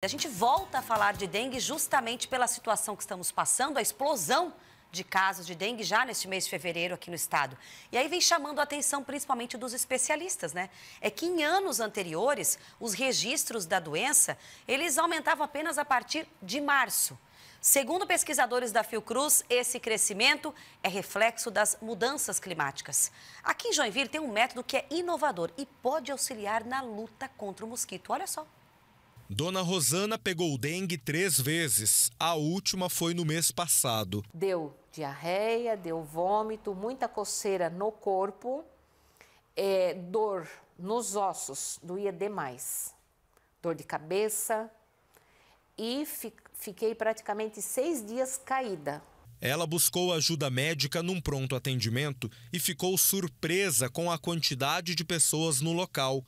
A gente volta a falar de dengue justamente pela situação que estamos passando, a explosão de casos de dengue já neste mês de fevereiro aqui no estado. E aí vem chamando a atenção principalmente dos especialistas, né? É que em anos anteriores, os registros da doença, eles aumentavam apenas a partir de março. Segundo pesquisadores da Fiocruz, esse crescimento é reflexo das mudanças climáticas. Aqui em Joinville tem um método que é inovador e pode auxiliar na luta contra o mosquito. Olha só. Dona Rosana pegou dengue três vezes. A última foi no mês passado. Deu diarreia, deu vômito, muita coceira no corpo, é, dor nos ossos, doía demais. Dor de cabeça. E fi, fiquei praticamente seis dias caída. Ela buscou ajuda médica num pronto atendimento e ficou surpresa com a quantidade de pessoas no local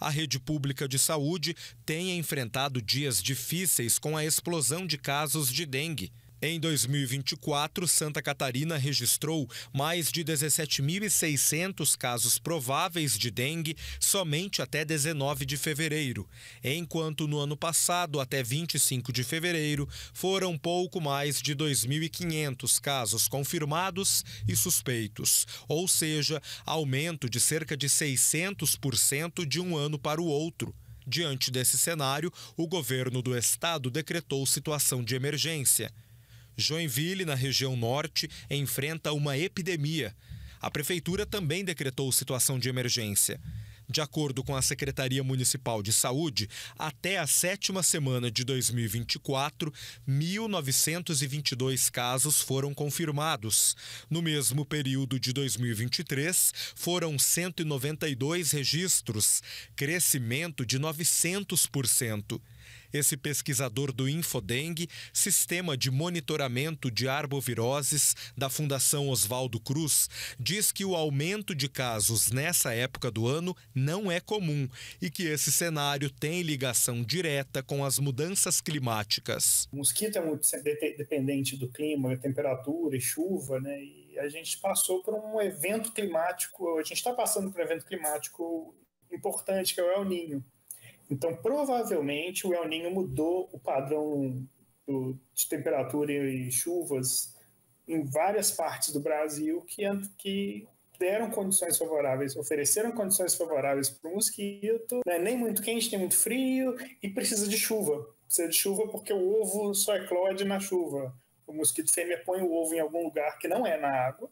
a rede pública de saúde tenha enfrentado dias difíceis com a explosão de casos de dengue. Em 2024, Santa Catarina registrou mais de 17.600 casos prováveis de dengue somente até 19 de fevereiro, enquanto no ano passado, até 25 de fevereiro, foram pouco mais de 2.500 casos confirmados e suspeitos, ou seja, aumento de cerca de 600% de um ano para o outro. Diante desse cenário, o governo do estado decretou situação de emergência. Joinville, na região norte, enfrenta uma epidemia. A prefeitura também decretou situação de emergência. De acordo com a Secretaria Municipal de Saúde, até a sétima semana de 2024, 1.922 casos foram confirmados. No mesmo período de 2023, foram 192 registros, crescimento de 900%. Esse pesquisador do Infodengue, sistema de monitoramento de arboviroses da Fundação Oswaldo Cruz, diz que o aumento de casos nessa época do ano não é comum e que esse cenário tem ligação direta com as mudanças climáticas. O mosquito é muito dependente do clima, temperatura e chuva, né? E a gente passou por um evento climático, a gente está passando por um evento climático importante, que é o El Ninho. Então, provavelmente, o El Ninho mudou o padrão do, de temperatura e chuvas em várias partes do Brasil que, que deram condições favoráveis, ofereceram condições favoráveis para o mosquito, né? nem muito quente, nem muito frio, e precisa de chuva. Precisa de chuva porque o ovo só eclode na chuva. O mosquito fêmea põe o ovo em algum lugar que não é na água,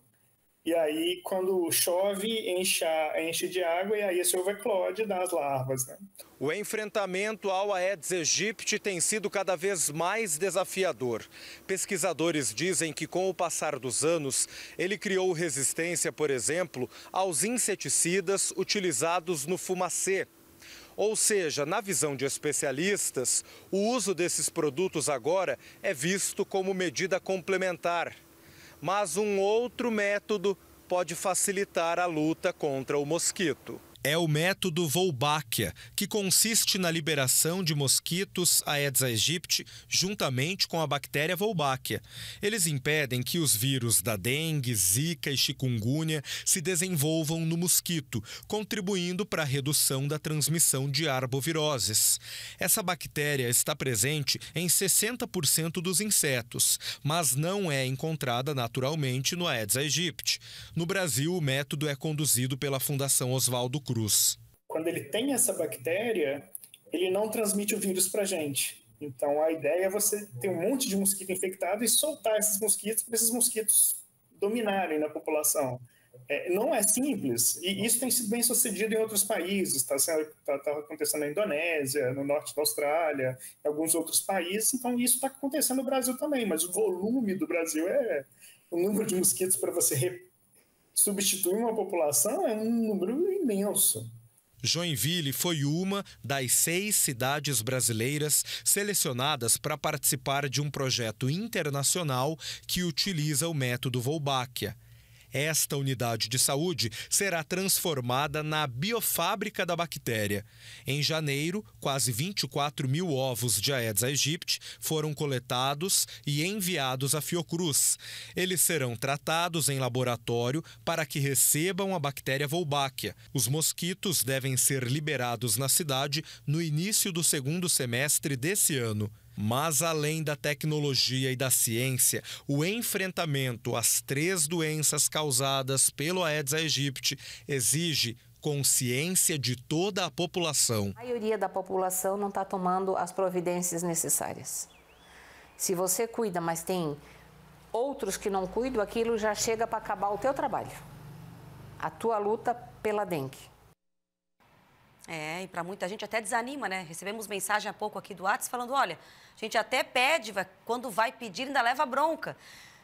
e aí, quando chove, enche, enche de água e aí esse ovo eclode das larvas. Né? O enfrentamento ao Aedes aegypti tem sido cada vez mais desafiador. Pesquisadores dizem que, com o passar dos anos, ele criou resistência, por exemplo, aos inseticidas utilizados no fumacê. Ou seja, na visão de especialistas, o uso desses produtos agora é visto como medida complementar mas um outro método pode facilitar a luta contra o mosquito é o método Wolbachia, que consiste na liberação de mosquitos Aedes aegypti juntamente com a bactéria Wolbachia. Eles impedem que os vírus da dengue, zika e chikungunya se desenvolvam no mosquito, contribuindo para a redução da transmissão de arboviroses. Essa bactéria está presente em 60% dos insetos, mas não é encontrada naturalmente no Aedes aegypti. No Brasil, o método é conduzido pela Fundação Oswaldo Cruz cruz. Quando ele tem essa bactéria, ele não transmite o vírus para gente. Então a ideia é você ter um monte de mosquito infectado e soltar esses mosquitos para esses mosquitos dominarem na população. É, não é simples, e isso tem sido bem sucedido em outros países, está tá, tá acontecendo na Indonésia, no norte da Austrália, em alguns outros países, então isso está acontecendo no Brasil também, mas o volume do Brasil é o número de mosquitos para você substituir uma população é um número imenso. Joinville foi uma das seis cidades brasileiras selecionadas para participar de um projeto internacional que utiliza o método Volbáquia. Esta unidade de saúde será transformada na biofábrica da bactéria. Em janeiro, quase 24 mil ovos de Aedes aegypti foram coletados e enviados à Fiocruz. Eles serão tratados em laboratório para que recebam a bactéria Wolbachia. Os mosquitos devem ser liberados na cidade no início do segundo semestre desse ano. Mas além da tecnologia e da ciência, o enfrentamento às três doenças causadas pelo Aedes aegypti exige consciência de toda a população. A maioria da população não está tomando as providências necessárias. Se você cuida, mas tem outros que não cuidam, aquilo já chega para acabar o teu trabalho, a tua luta pela dengue. É, e para muita gente até desanima, né? Recebemos mensagem há pouco aqui do Whats falando, olha, a gente até pede, quando vai pedir ainda leva bronca.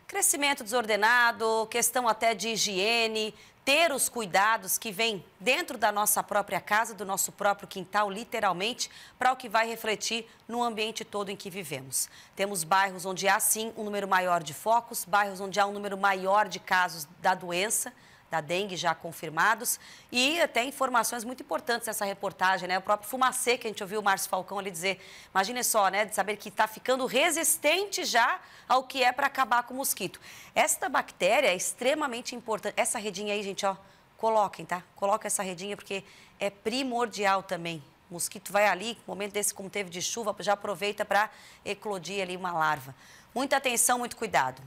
Crescimento desordenado, questão até de higiene, ter os cuidados que vem dentro da nossa própria casa, do nosso próprio quintal, literalmente, para o que vai refletir no ambiente todo em que vivemos. Temos bairros onde há sim um número maior de focos, bairros onde há um número maior de casos da doença, da dengue já confirmados e até informações muito importantes nessa reportagem, né? O próprio fumacê que a gente ouviu o Márcio Falcão ali dizer. Imagina só, né? De saber que está ficando resistente já ao que é para acabar com o mosquito. Esta bactéria é extremamente importante. Essa redinha aí, gente, ó, coloquem, tá? Coloca essa redinha porque é primordial também. O mosquito vai ali, no momento desse, como teve de chuva, já aproveita para eclodir ali uma larva. Muita atenção, muito cuidado.